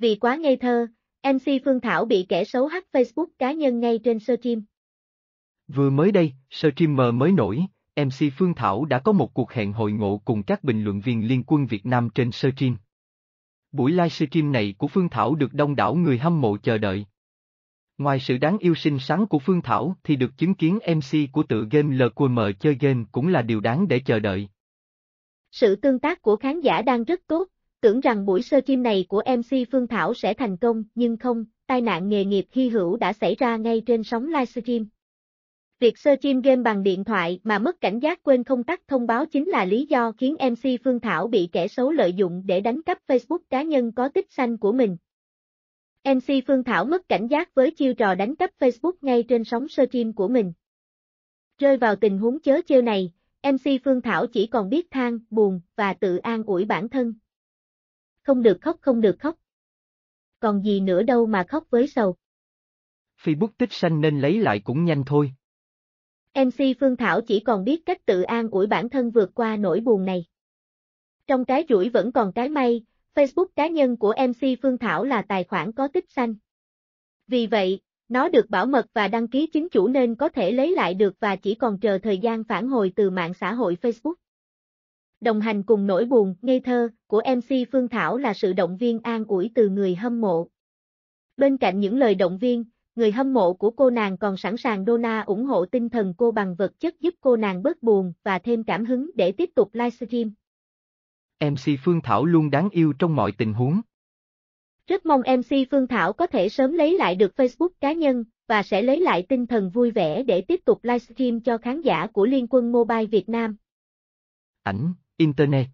Vì quá ngây thơ, MC Phương Thảo bị kẻ xấu hack Facebook cá nhân ngay trên stream. Vừa mới đây, streamer mới nổi, MC Phương Thảo đã có một cuộc hẹn hội ngộ cùng các bình luận viên Liên quân Việt Nam trên stream. Buổi livestream này của Phương Thảo được đông đảo người hâm mộ chờ đợi. Ngoài sự đáng yêu xinh xắn của Phương Thảo thì được chứng kiến MC của tự game LQM chơi game cũng là điều đáng để chờ đợi. Sự tương tác của khán giả đang rất tốt, Tưởng rằng buổi sơ chim này của MC Phương Thảo sẽ thành công, nhưng không, tai nạn nghề nghiệp hy hữu đã xảy ra ngay trên sóng livestream. Việc sơ chim game bằng điện thoại mà mất cảnh giác quên không tắt thông báo chính là lý do khiến MC Phương Thảo bị kẻ xấu lợi dụng để đánh cắp Facebook cá nhân có tích xanh của mình. MC Phương Thảo mất cảnh giác với chiêu trò đánh cắp Facebook ngay trên sóng sơ chim của mình. Rơi vào tình huống chớ trêu này, MC Phương Thảo chỉ còn biết than, buồn và tự an ủi bản thân, không được khóc không được khóc. Còn gì nữa đâu mà khóc với sầu. Facebook tích xanh nên lấy lại cũng nhanh thôi. MC Phương Thảo chỉ còn biết cách tự an ủi bản thân vượt qua nỗi buồn này. Trong cái rủi vẫn còn cái may, Facebook cá nhân của MC Phương Thảo là tài khoản có tích xanh. Vì vậy, nó được bảo mật và đăng ký chính chủ nên có thể lấy lại được và chỉ còn chờ thời gian phản hồi từ mạng xã hội Facebook. Đồng hành cùng nỗi buồn, ngây thơ, của MC Phương Thảo là sự động viên an ủi từ người hâm mộ. Bên cạnh những lời động viên, người hâm mộ của cô nàng còn sẵn sàng Dona ủng hộ tinh thần cô bằng vật chất giúp cô nàng bớt buồn và thêm cảm hứng để tiếp tục livestream. MC Phương Thảo luôn đáng yêu trong mọi tình huống. Rất mong MC Phương Thảo có thể sớm lấy lại được Facebook cá nhân và sẽ lấy lại tinh thần vui vẻ để tiếp tục livestream cho khán giả của Liên quân Mobile Việt Nam. Ảnh, Internet